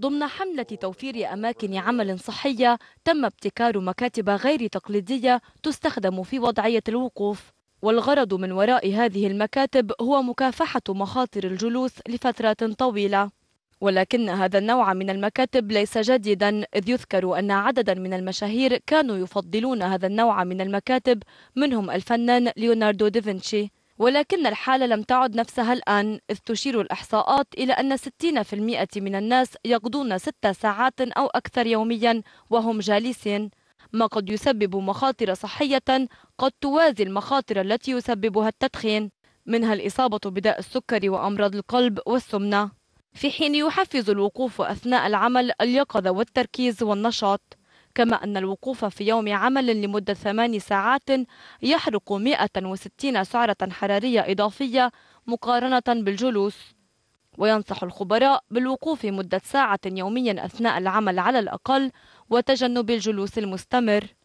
ضمن حملة توفير أماكن عمل صحية تم ابتكار مكاتب غير تقليدية تستخدم في وضعية الوقوف والغرض من وراء هذه المكاتب هو مكافحة مخاطر الجلوس لفترات طويلة ولكن هذا النوع من المكاتب ليس جديدا إذ يذكر أن عددا من المشاهير كانوا يفضلون هذا النوع من المكاتب منهم الفنان ليوناردو دافنشي ولكن الحالة لم تعد نفسها الآن إذ تشير الإحصاءات إلى أن 60% من الناس يقضون ست ساعات أو أكثر يوميا وهم جالسين ما قد يسبب مخاطر صحية قد توازي المخاطر التي يسببها التدخين منها الإصابة بداء السكر وأمراض القلب والسمنة في حين يحفز الوقوف أثناء العمل اليقظة والتركيز والنشاط كما أن الوقوف في يوم عمل لمدة ثمان ساعات يحرق 160 سعرة حرارية إضافية مقارنة بالجلوس وينصح الخبراء بالوقوف مدة ساعة يوميا أثناء العمل على الأقل وتجنب الجلوس المستمر